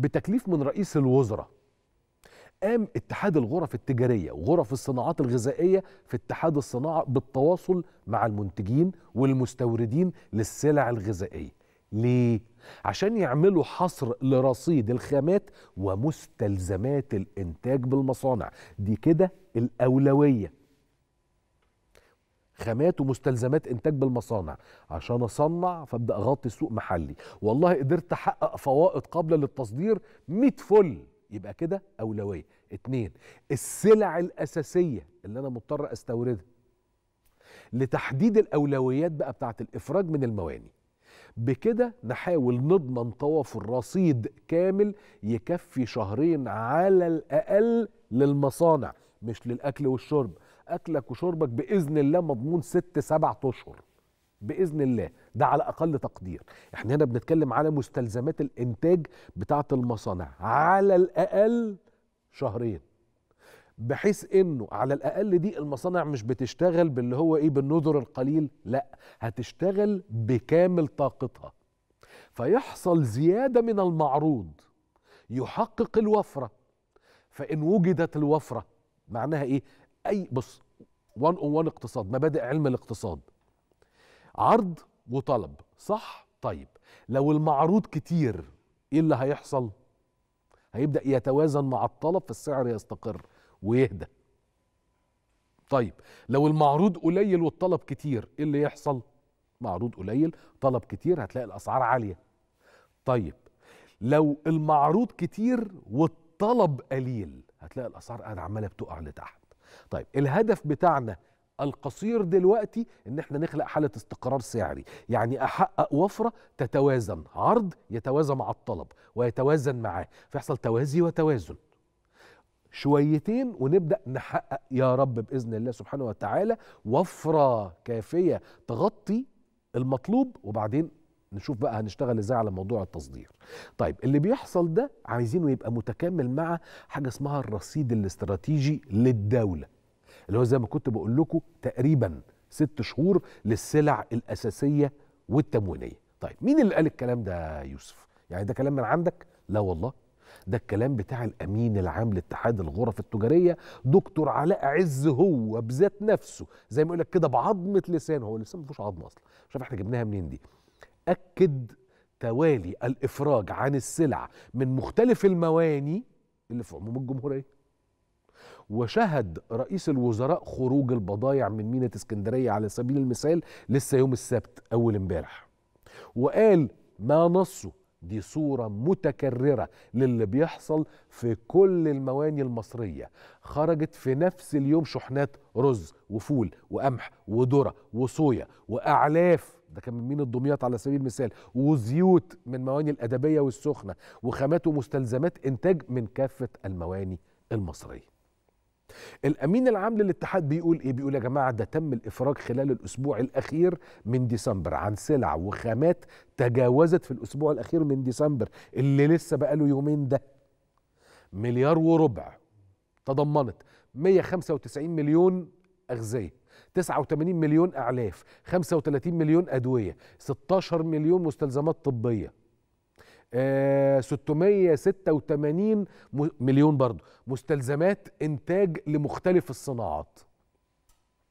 بتكليف من رئيس الوزراء قام اتحاد الغرف التجارية وغرف الصناعات الغذائية في اتحاد الصناعة بالتواصل مع المنتجين والمستوردين للسلع الغذائية ليه؟ عشان يعملوا حصر لرصيد الخامات ومستلزمات الإنتاج بالمصانع دي كده الأولوية خامات ومستلزمات انتاج بالمصانع عشان اصنع فابدا اغطي سوق محلي والله قدرت احقق فوائد قابله للتصدير 100 فل يبقى كده اولويه اتنين السلع الاساسيه اللي انا مضطر استوردها لتحديد الاولويات بقى بتاعه الافراج من المواني بكده نحاول نضمن توافر رصيد كامل يكفي شهرين على الاقل للمصانع مش للاكل والشرب اكلك وشربك باذن الله مضمون ست سبع اشهر باذن الله ده على اقل تقدير احنا هنا بنتكلم على مستلزمات الانتاج بتاعه المصانع على الاقل شهرين بحيث انه على الاقل دي المصانع مش بتشتغل باللي هو ايه بالنذر القليل لا هتشتغل بكامل طاقتها فيحصل زياده من المعروض يحقق الوفره فان وجدت الوفره معناها ايه اي بص 1 اون 1 اقتصاد مبادئ علم الاقتصاد عرض وطلب صح طيب لو المعروض كتير ايه اللي هيحصل هيبدا يتوازن مع الطلب فالسعر يستقر ويهدى طيب لو المعروض قليل والطلب كتير ايه اللي يحصل معروض قليل طلب كتير هتلاقي الاسعار عاليه طيب لو المعروض كتير والطلب قليل هتلاقي الاسعار قاعده عماله بتقع لتحت طيب الهدف بتاعنا القصير دلوقتي ان احنا نخلق حاله استقرار سعري يعني احقق وفره تتوازن عرض يتوازى مع الطلب ويتوازن معاه فيحصل توازي وتوازن شويتين ونبدا نحقق يا رب باذن الله سبحانه وتعالى وفره كافيه تغطي المطلوب وبعدين نشوف بقى هنشتغل ازاي على موضوع التصدير طيب اللي بيحصل ده عايزينه يبقى متكامل مع حاجه اسمها الرصيد الاستراتيجي للدوله اللي هو زي ما كنت بقول لكم تقريبا ست شهور للسلع الاساسيه والتموينيه طيب مين اللي قال الكلام ده يوسف يعني ده كلام من عندك لا والله ده الكلام بتاع الامين العام لاتحاد الغرف التجاريه دكتور علاء عز هو بذات نفسه زي ما يقول لك كده بعظمه لسانه هو لسانه ما فيهوش عظمه اصلا مش عارف احنا جبناها منين دي أكد توالي الإفراج عن السلع من مختلف المواني اللي في عموم الجمهورية وشهد رئيس الوزراء خروج البضايع من ميناء اسكندرية على سبيل المثال لسه يوم السبت أول امبارح وقال ما نصه دي صورة متكررة للي بيحصل في كل المواني المصرية خرجت في نفس اليوم شحنات رز وفول وقمح وذرة وصويا وأعلاف ده كان من مين الدمياط على سبيل المثال وزيوت من مواني الأدبية والسخنة وخامات ومستلزمات إنتاج من كافة المواني المصرية الامين العام للاتحاد بيقول ايه بيقول يا جماعه ده تم الافراج خلال الاسبوع الاخير من ديسمبر عن سلع وخامات تجاوزت في الاسبوع الاخير من ديسمبر اللي لسه بقاله يومين ده مليار وربع تضمنت 195 مليون اغذيه 89 مليون اعلاف 35 مليون ادويه 16 مليون مستلزمات طبيه آه 686 مليون برضه مستلزمات انتاج لمختلف الصناعات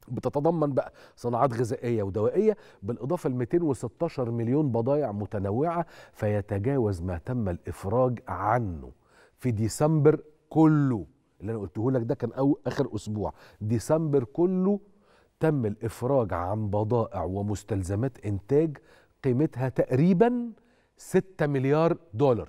بتتضمن بقى صناعات غذائيه ودوائيه بالاضافه ل 216 مليون بضائع متنوعه فيتجاوز ما تم الافراج عنه في ديسمبر كله اللي انا قلته لك ده كان أو اخر اسبوع ديسمبر كله تم الإفراج عن بضائع ومستلزمات إنتاج قيمتها تقريبا 6 مليار دولار